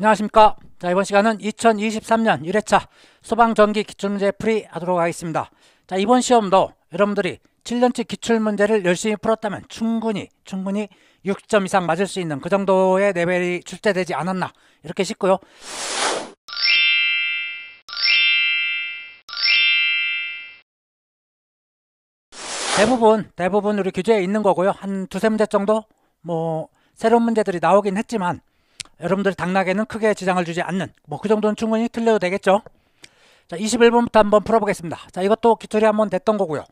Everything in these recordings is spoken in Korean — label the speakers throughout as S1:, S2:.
S1: 안녕하십니까 자 이번 시간은 2023년 1회차 소방전기 기출문제 풀이 하도록 하겠습니다 자 이번 시험도 여러분들이 7년치 기출문제를 열심히 풀었다면 충분히 충분히 6점 이상 맞을 수 있는 그 정도의 레벨이 출제되지 않았나 이렇게 싶고요 대부분 대부분 우리 규제에 있는 거고요 한 두세 문제 정도 뭐 새로운 문제들이 나오긴 했지만 여러분들 당락에는 크게 지장을 주지 않는 뭐 그 정도는 충분히 틀려도 되겠죠 자 21번부터 한번 풀어보겠습니다 자 이것도 기출이 한번 됐던 거고요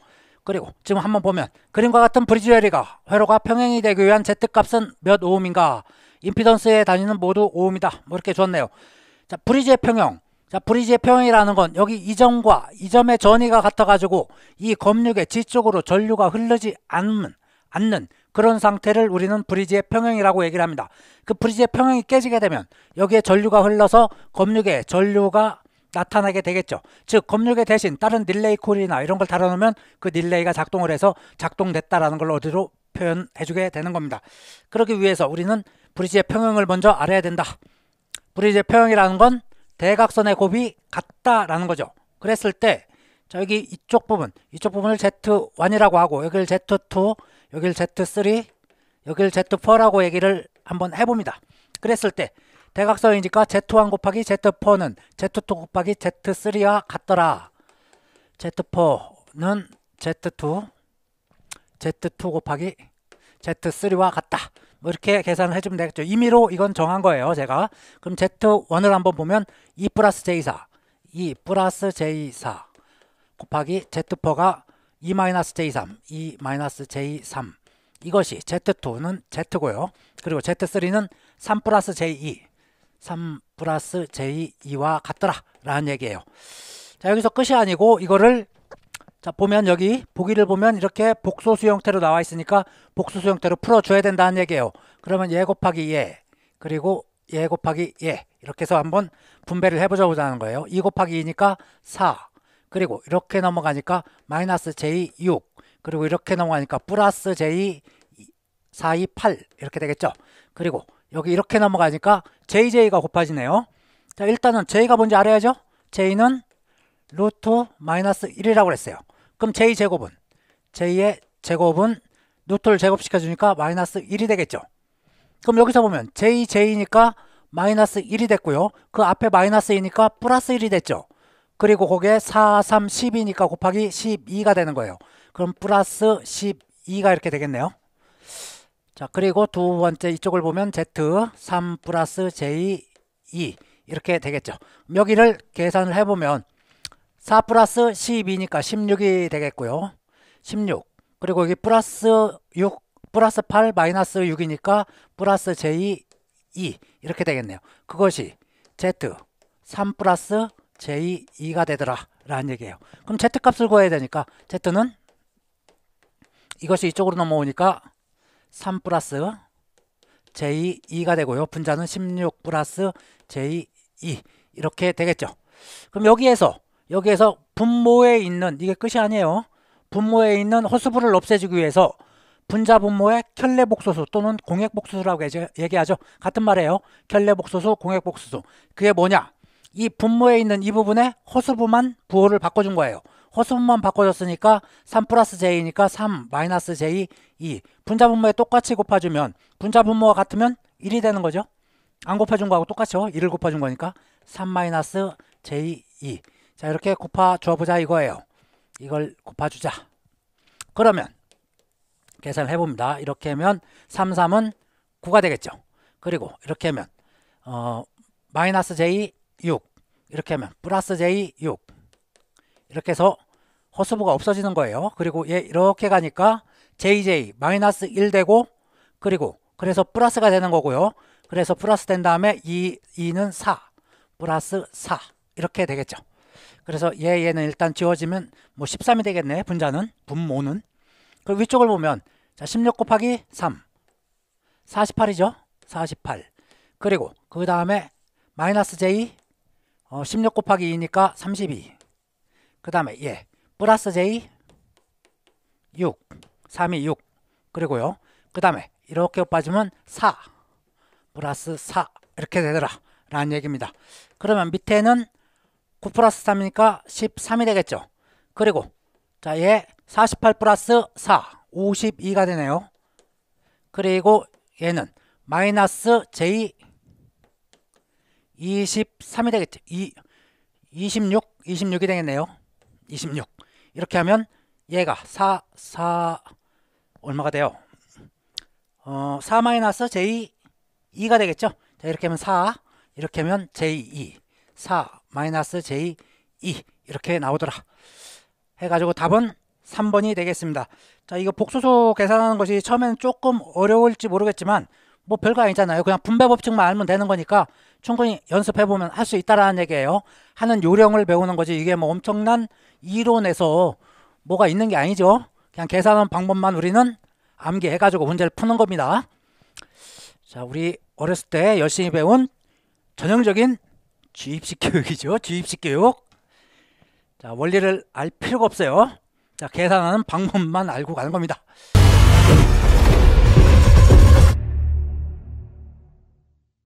S1: 그리고 지금 한번 보면 그림과 같은 브리지웨리가 회로가 평행이 되기 위한 z값은 몇 오음인가 임피던스의 단위는 모두 오음이다 뭐 이렇게 줬네요 자 브리지의 평형 자 브리지의 평형이라는 건 여기 이점과 이점의 전위가 같아가지고 이 검육의 지쪽으로 전류가 흐르지 않는, 않는 그런 상태를 우리는 브리지의 평형이라고 얘기를 합니다. 그 브리지의 평형이 깨지게 되면 여기에 전류가 흘러서 검류계 전류가 나타나게 되겠죠. 즉 검류계 대신 다른 릴레이 콜이나 이런 걸 달아놓으면 그 릴레이가 작동을 해서 작동됐다라는 걸 어디로 표현해주게 되는 겁니다. 그러기 위해서 우리는 브리지의 평형을 먼저 알아야 된다. 브리지의 평형이라는 건 대각선의 곱이 같다라는 거죠. 그랬을 때 자, 여기 이쪽 부분, 이쪽 부분을 Z1이라고 하고 여기를 Z2, 여길 Z3, 여길 Z4라고 얘기를 한번 해봅니다. 그랬을 때 대각선이니까 Z1 곱하기 Z4는 Z2 곱하기 Z3와 같더라. Z4는 Z2, Z2 곱하기 Z3와 같다. 뭐 이렇게 계산을 해주면 되겠죠. 임의로 이건 정한 거예요. 제가. 그럼 Z1을 한번 보면 2 e 플러스 J4, 2 e 플러스 J4 곱하기 Z4가 E-J3, E-J3 이것이 Z2는 Z고요. 그리고 Z3는 3 플러스 J2, 3 e, 플러스 J2와 같더라 라는 얘기예요. 자 여기서 끝이 아니고 이거를 자 보면 여기 보기를 보면 이렇게 복소수 형태로 나와 있으니까 복소수 형태로 풀어줘야 된다는 얘기예요. 그러면 예 곱하기 예 그리고 예 곱하기 예 이렇게 해서 한번 분배를 해보자 고하는 거예요. 2 곱하기 2니까 4 그리고 이렇게 넘어가니까 마이너스 j6 그리고 이렇게 넘어가니까 플러스 j428 이렇게 되겠죠 그리고 여기 이렇게 넘어가니까 jj가 곱해지네요 자 일단은 j가 뭔지 알아야죠 j는 루트 마이너스 1이라고 그랬어요 그럼 j 제곱은 j의 제곱은 루트를 제곱시켜주니까 마이너스 1이 되겠죠 그럼 여기서 보면 jj니까 마이너스 1이 됐고요 그 앞에 마이너스 2니까 플러스 1이 됐죠 그리고 그게 4, 3, 10이니까 곱하기 12가 되는 거예요. 그럼 플러스 12가 이렇게 되겠네요. 자, 그리고 두 번째 이쪽을 보면 Z 3 플러스 J 2 이렇게 되겠죠. 여기를 계산을 해보면 4 플러스 12니까 16이 되겠고요. 16 그리고 여기 플러스 6 플러스 8 마이너스 6이니까 플러스 J 2 이렇게 되겠네요. 그것이 Z 3 플러스 제2가 되더라 라는 얘기예요 그럼 z값을 구해야 되니까 z는 이것이 이쪽으로 넘어오니까 3 플러스 제2가 되고요 분자는 16 플러스 제2 이렇게 되겠죠 그럼 여기에서 여기에서 분모에 있는 이게 끝이 아니에요 분모에 있는 호수부를 없애주기 위해서 분자 분모의 켤레 복소수 또는 공액 복소수라고 얘기하죠 같은 말이에요 켤레 복소수 공액 복소수 그게 뭐냐 이 분모에 있는 이 부분에 허수부만 부호를 바꿔준 거예요. 허수부만 바꿔줬으니까 3 플러스 j니까 3 마이너스 j 2 분자분모에 똑같이 곱해주면 분자분모와 같으면 1이 되는 거죠. 안 곱해준 거하고 똑같죠. 1을 곱해준 거니까 3 마이너스 j 2자 이렇게 곱해줘보자 이거예요. 이걸 곱해주자. 그러면 계산을 해봅니다. 이렇게 하면 3, 3은 9가 되겠죠. 그리고 이렇게 하면 어, 마이너스 j 6 이렇게 하면 플러스 J 6 이렇게 해서 허수부가 없어지는 거예요. 그리고 얘 이렇게 가니까 JJ 마이너스 1 되고 그리고 그래서 플러스가 되는 거고요. 그래서 플러스 된 다음에 2, 2는 4 플러스 4 이렇게 되겠죠. 그래서 얘, 얘는 일단 지워지면 뭐 13이 되겠네. 분자는, 분모는. 그 위쪽을 보면 자, 16 곱하기 3 48이죠. 48 그리고 그 다음에 마이너스 J 어, 16 곱하기 2니까 32. 그 다음에 예. 플러스 J 6. 3이 6. 그리고요. 그 다음에 이렇게 빠지면 4. 플러스 4. 이렇게 되더라. 라는 얘기입니다. 그러면 밑에는 9 플러스 3이니까 13이 되겠죠. 그리고 자, 얘48 플러스 4. 52가 되네요. 그리고 얘는 마이너스 J 23이 되겠죠. 이, 26, 26이 되겠네요. 26. 이렇게 하면 얘가 4, 4 얼마가 돼요? 어, 4 마이너스 J 2가 되겠죠. 자, 이렇게 하면 4, 이렇게 하면 J 2, 4 마이너스 J 2 이렇게 나오더라. 해가지고 답은 3번이 되겠습니다. 자, 이거 복수소 계산하는 것이 처음에는 조금 어려울지 모르겠지만 뭐 별거 아니잖아요. 그냥 분배 법칙만 알면 되는 거니까 충분히 연습해 보면 할 수 있다라는 얘기예요. 하는 요령을 배우는 거지 이게 뭐 엄청난 이론에서 뭐가 있는 게 아니죠. 그냥 계산하는 방법만 우리는 암기해 가지고 문제를 푸는 겁니다. 자, 우리 어렸을 때 열심히 배운 전형적인 주입식 교육이죠. 주입식 교육. 자, 원리를 알 필요가 없어요. 자, 계산하는 방법만 알고 가는 겁니다.